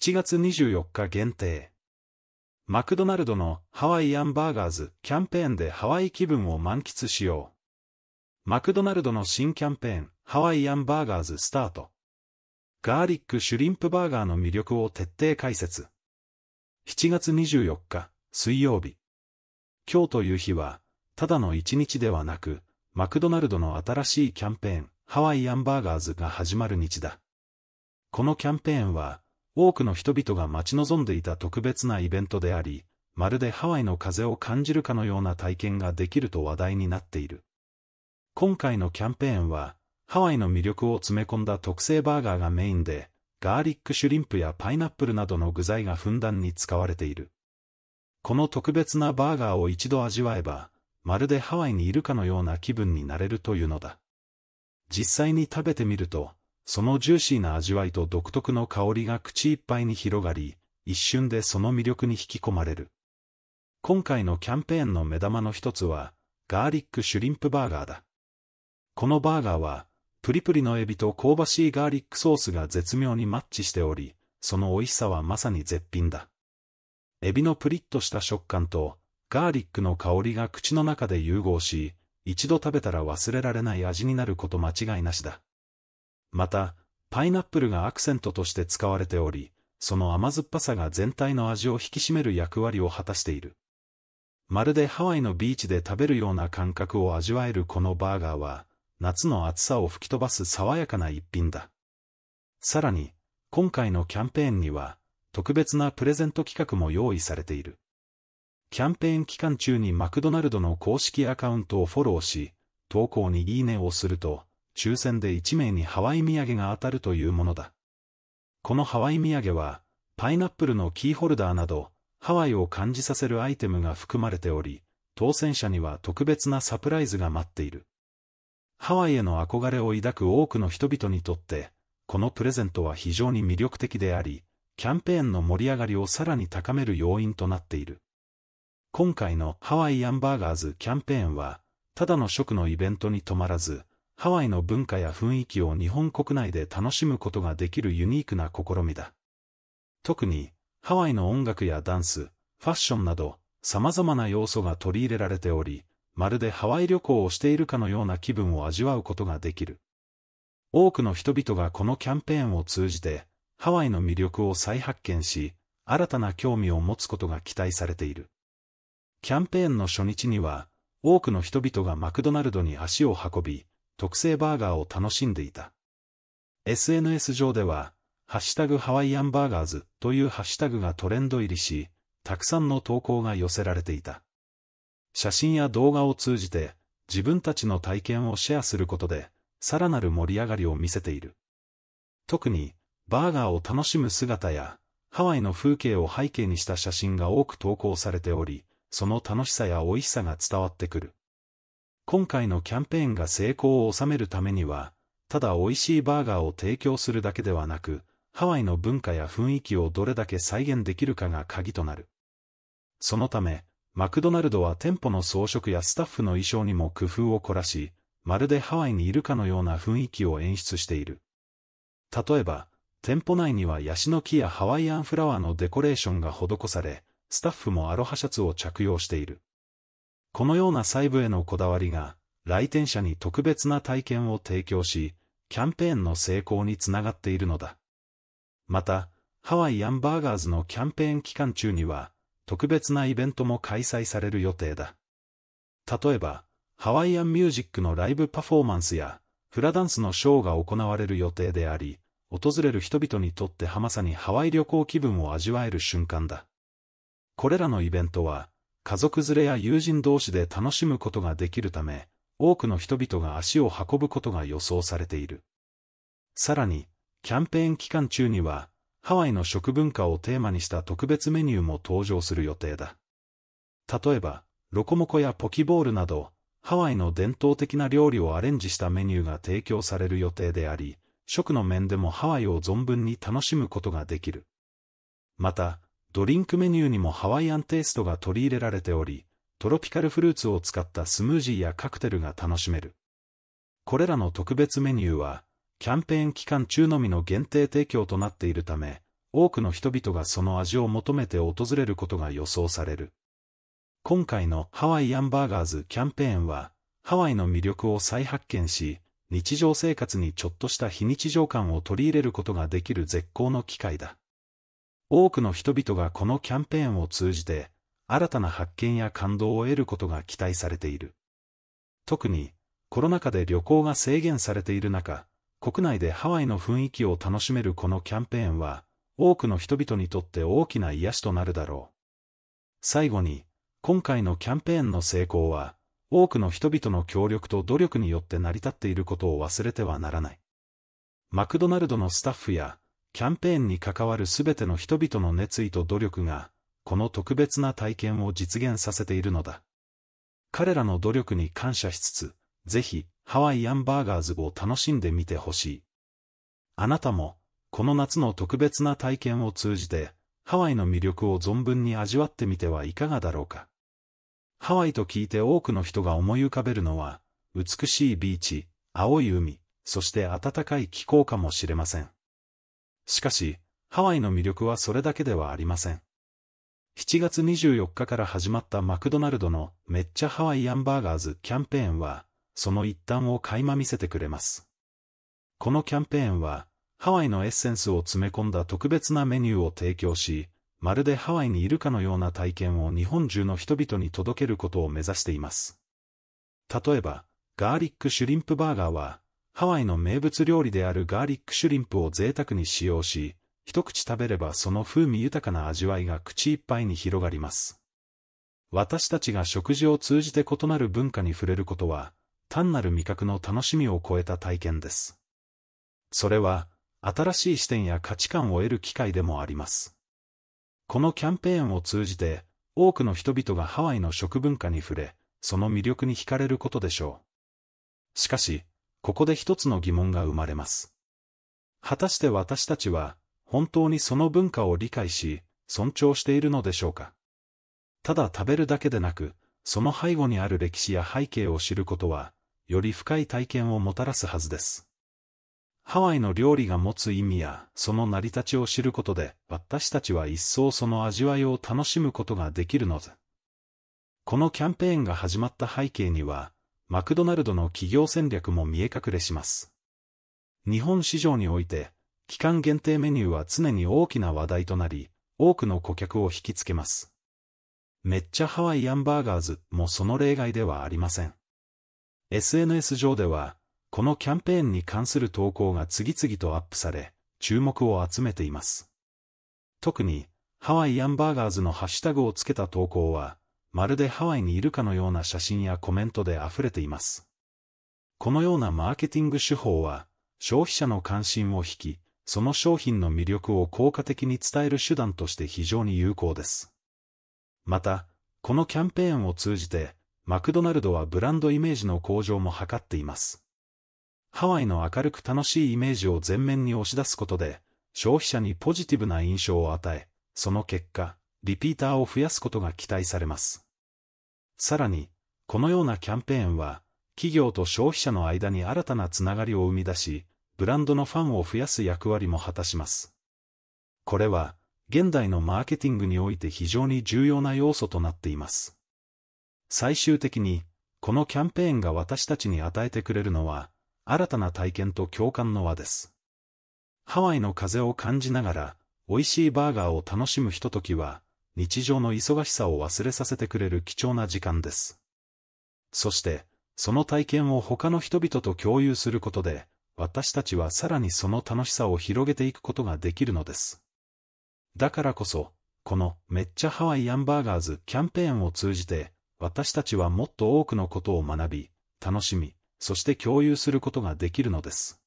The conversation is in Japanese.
7月24日限定。マクドナルドのハワイアンバーガーズキャンペーンでハワイ気分を満喫しよう。マクドナルドの新キャンペーン、ハワイアンバーガーズスタート。ガーリックシュリンプバーガーの魅力を徹底解説。7月24日、水曜日。今日という日は、ただの一日ではなく、マクドナルドの新しいキャンペーン、ハワイアンバーガーズが始まる日だ。このキャンペーンは、多くの人々が待ち望んでいた特別なイベントであり、まるでハワイの風を感じるかのような体験ができると話題になっている。今回のキャンペーンは、ハワイの魅力を詰め込んだ特製バーガーがメインで、ガーリックシュリンプやパイナップルなどの具材がふんだんに使われている。この特別なバーガーを一度味わえば、まるでハワイにいるかのような気分になれるというのだ。実際に食べてみると、そのジューシーな味わいと独特の香りが口いっぱいに広がり、一瞬でその魅力に引き込まれる。今回のキャンペーンの目玉の一つは、ガーリックシュリンプバーガーだ。このバーガーは、プリプリのエビと香ばしいガーリックソースが絶妙にマッチしており、その美味しさはまさに絶品だ。エビのプリッとした食感と、ガーリックの香りが口の中で融合し、一度食べたら忘れられない味になること間違いなしだ。また、パイナップルがアクセントとして使われており、その甘酸っぱさが全体の味を引き締める役割を果たしている。まるでハワイのビーチで食べるような感覚を味わえるこのバーガーは、夏の暑さを吹き飛ばす爽やかな一品だ。さらに、今回のキャンペーンには、特別なプレゼント企画も用意されている。キャンペーン期間中にマクドナルドの公式アカウントをフォローし、投稿にいいねをすると、抽選で1名にハワイ土産が当たるというものだ。このハワイ土産は、パイナップルのキーホルダーなど、ハワイを感じさせるアイテムが含まれており、当選者には特別なサプライズが待っている。ハワイへの憧れを抱く多くの人々にとって、このプレゼントは非常に魅力的であり、キャンペーンの盛り上がりをさらに高める要因となっている。今回のハワイアンバーガーズキャンペーンは、ただの食のイベントに止まらず、ハワイの文化や雰囲気を日本国内で楽しむことができるユニークな試みだ。特に、ハワイの音楽やダンス、ファッションなど、様々な要素が取り入れられており、まるでハワイ旅行をしているかのような気分を味わうことができる。多くの人々がこのキャンペーンを通じて、ハワイの魅力を再発見し、新たな興味を持つことが期待されている。キャンペーンの初日には、多くの人々がマクドナルドに足を運び、特製バーガーを楽しんでいた。SNS 上では、ハッシュタグハワイアンバーガーズというハッシュタグがトレンド入りし、たくさんの投稿が寄せられていた。写真や動画を通じて、自分たちの体験をシェアすることで、さらなる盛り上がりを見せている。特に、バーガーを楽しむ姿や、ハワイの風景を背景にした写真が多く投稿されており、その楽しさや美味しさが伝わってくる。今回のキャンペーンが成功を収めるためには、ただ美味しいバーガーを提供するだけではなく、ハワイの文化や雰囲気をどれだけ再現できるかが鍵となる。そのため、マクドナルドは店舗の装飾やスタッフの衣装にも工夫を凝らし、まるでハワイにいるかのような雰囲気を演出している。例えば、店舗内にはヤシの木やハワイアンフラワーのデコレーションが施され、スタッフもアロハシャツを着用している。このような細部へのこだわりが、来店者に特別な体験を提供し、キャンペーンの成功につながっているのだ。また、ハワイアンバーガーズのキャンペーン期間中には、特別なイベントも開催される予定だ。例えば、ハワイアンミュージックのライブパフォーマンスや、フラダンスのショーが行われる予定であり、訪れる人々にとってはまさにハワイ旅行気分を味わえる瞬間だ。これらのイベントは、家族連れや友人同士で楽しむことができるため、多くの人々が足を運ぶことが予想されている。さらに、キャンペーン期間中には、ハワイの食文化をテーマにした特別メニューも登場する予定だ。例えば、ロコモコやポキボールなど、ハワイの伝統的な料理をアレンジしたメニューが提供される予定であり、食の面でもハワイを存分に楽しむことができる。また、ドリンクメニューにもハワイアンテイストが取り入れられており、トロピカルフルーツを使ったスムージーやカクテルが楽しめる。これらの特別メニューは、キャンペーン期間中のみの限定提供となっているため、多くの人々がその味を求めて訪れることが予想される。今回のハワイアンバーガーズキャンペーンは、ハワイの魅力を再発見し、日常生活にちょっとした非日常感を取り入れることができる絶好の機会だ。多くの人々がこのキャンペーンを通じて、新たな発見や感動を得ることが期待されている。特に、コロナ禍で旅行が制限されている中、国内でハワイの雰囲気を楽しめるこのキャンペーンは、多くの人々にとって大きな癒しとなるだろう。最後に、今回のキャンペーンの成功は、多くの人々の協力と努力によって成り立っていることを忘れてはならない。マクドナルドのスタッフや、キャンペーンに関わる全ての人々の熱意と努力が、この特別な体験を実現させているのだ。彼らの努力に感謝しつつ、ぜひ、ハワイアンバーガーズを楽しんでみてほしい。あなたも、この夏の特別な体験を通じて、ハワイの魅力を存分に味わってみてはいかがだろうか。ハワイと聞いて多くの人が思い浮かべるのは、美しいビーチ、青い海、そして暖かい気候かもしれません。しかし、ハワイの魅力はそれだけではありません。7月24日から始まったマクドナルドのめっちゃハワイアンバーガーズキャンペーンは、その一端を垣間見せてくれます。このキャンペーンは、ハワイのエッセンスを詰め込んだ特別なメニューを提供し、まるでハワイにいるかのような体験を日本中の人々に届けることを目指しています。例えば、ガーリックシュリンプバーガーは、ハワイの名物料理であるガーリックシュリンプを贅沢に使用し、一口食べればその風味豊かな味わいが口いっぱいに広がります。私たちが食事を通じて異なる文化に触れることは、単なる味覚の楽しみを超えた体験です。それは、新しい視点や価値観を得る機会でもあります。このキャンペーンを通じて、多くの人々がハワイの食文化に触れ、その魅力に惹かれることでしょう。しかし、ここで一つの疑問が生まれます。果たして私たちは、本当にその文化を理解し、尊重しているのでしょうかただ食べるだけでなく、その背後にある歴史や背景を知ることは、より深い体験をもたらすはずです。ハワイの料理が持つ意味や、その成り立ちを知ることで、私たちは一層その味わいを楽しむことができるのだ。このキャンペーンが始まった背景には、マクドナルドの企業戦略も見え隠れします。日本市場において、期間限定メニューは常に大きな話題となり、多くの顧客を引きつけます。めっちゃハワイアンバーガーズもその例外ではありません。SNS 上では、このキャンペーンに関する投稿が次々とアップされ、注目を集めています。特に、ハワイアンバーガーズのハッシュタグをつけた投稿は、まるでハワイにいるかのような写真やコメントで溢れています。このようなマーケティング手法は、消費者の関心を引き、その商品の魅力を効果的に伝える手段として非常に有効です。また、このキャンペーンを通じて、マクドナルドはブランドイメージの向上も図っています。ハワイの明るく楽しいイメージを前面に押し出すことで、消費者にポジティブな印象を与え、その結果、リピーターを増やすことが期待されます。さらに、このようなキャンペーンは、企業と消費者の間に新たなつながりを生み出し、ブランドのファンを増やす役割も果たします。これは、現代のマーケティングにおいて非常に重要な要素となっています。最終的に、このキャンペーンが私たちに与えてくれるのは、新たな体験と共感の輪です。ハワイの風を感じながら、美味しいバーガーを楽しむひとときは、日常の忙しさを忘れさせてくれる貴重な時間です。そして、その体験を他の人々と共有することで、私たちはさらにその楽しさを広げていくことができるのです。だからこそ、このめっちゃハワイアンバーガーズキャンペーンを通じて、私たちはもっと多くのことを学び、楽しみ、そして共有することができるのです。